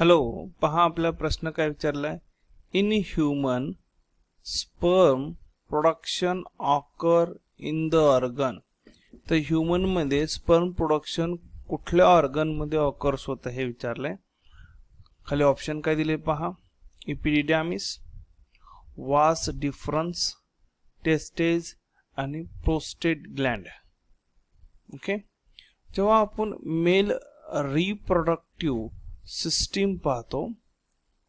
Hello पहा आपला प्रश्न काय विचारलाय in human sperm production occur in the organ तर मध्ये स्पर्म प्रोडक्शन कुठल्या मध्ये ऑकर्स होत हे विचारलंय खाली ऑप्शन काय दिले पहा इपिडिडॅमिस वास डिफरन्स टेस्टेज आणि प्रोस्टेट ग्लँड ओके जेव्हा आपण मेल रिप्रोडक्टिव्ह सिस्टीम पाहतो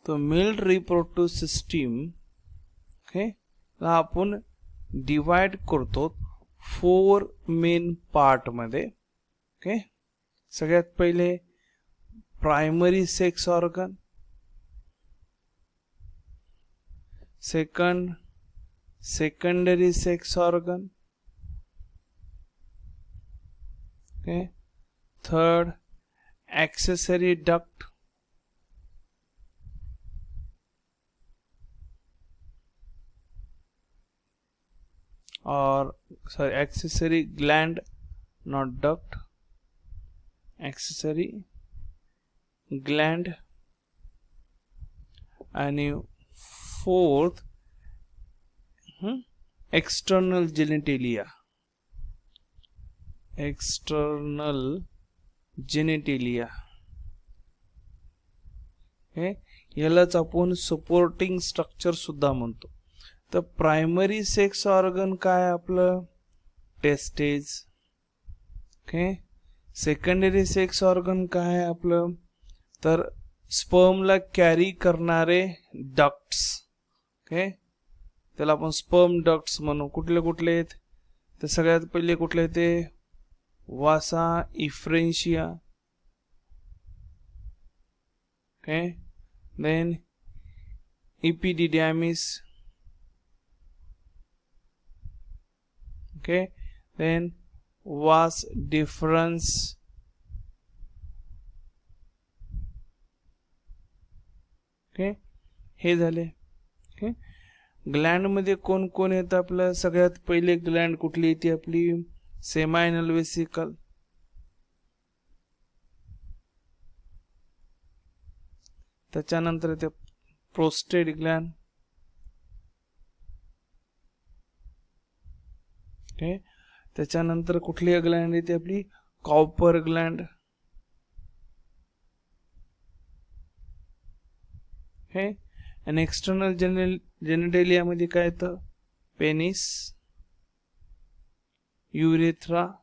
तो मेल रिप्रोडक्टिव्ह सिस्टीम ओके आपण डिवाइड करतो फोर मेन पार्ट पार्टमध्ये ओके सगळ्यात पहिले primary sex organ second secondary sex organ okay third accessory duct or sorry accessory gland not duct accessory gland and fourth hmm, external genitalia external genitalia हे यालाच आपण supporting structure सुद्धा म्हणतो तर primary sex organ काय आपलं testes okay secondary sex organ काय आपलं तर स्पर्मला कॅरी करणारे डक्ट्स ओके त्याला आपण स्पर्म डक्ट्स म्हणू कुठले कुठले आहेत तर सगळ्यात पहिले कुठले ते वासा इफ्रेंशिया okay then epididymis okay then vas deferens. okay हे झाले ओके मध्ये कोण कोण येतं आपलं सगळ्यात पहिले ग्लँड कुठली येते आपली seminal vesicle त्याच्यानंतर येते प्रोस्टेट ग्लॅन त्याच्यानंतर कुठली ग्लँड येते आपली कॉपर ग्लँड हे आणि एक्सटर्नल जेने जेनेटेलियामध्ये काय येतं penis urethra.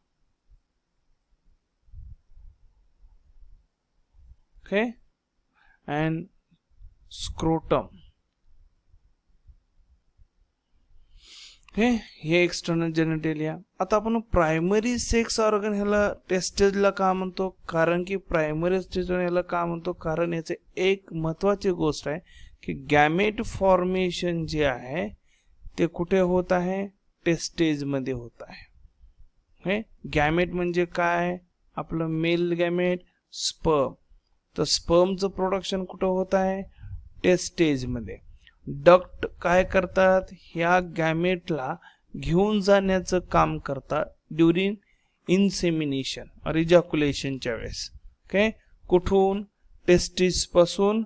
Okay, and scrotum. हे एक्सटर्नल जेनेटेलिया आता आपण प्रायमरी सेक्स ऑर्गन ह्याला टेस्टेजला का म्हणतो कारण की प्रायमरी स्टेज ह्याला का म्हणतो कारण याचे एक महत्वाची गोष्ट आहे की गॅमेट फॉर्मेशन जे आहे ते कुठे होत आहे टेस्टेजमध्ये होत आहे हे गॅमेट म्हणजे काय आपलं मेल गॅमेट स्पर्म तर स्पर्मचं प्रोडक्शन कुठं होत आहे टेस्टेजमध्ये डक्ट काय करतात ह्या गॅमेटला घेऊन जाण्याचं काम करतात ड्युरिंग इन्सेमिनेशन रिजॅक्युलेशनच्या वेळेस ओके कुठून पासून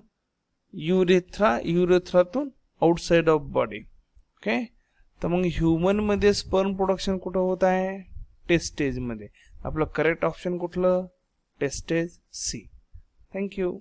युरेथ्रा युरेथ्रातून आउटसाइड ऑफ बॉडी ओके तर मग ह्युमनमध्ये स्पर्म प्रोडक्शन कुठं होत आहे टेस्टेजमध्ये आपलं करेक्ट ऑप्शन कुठलं टेस्टेज सी थँक्यू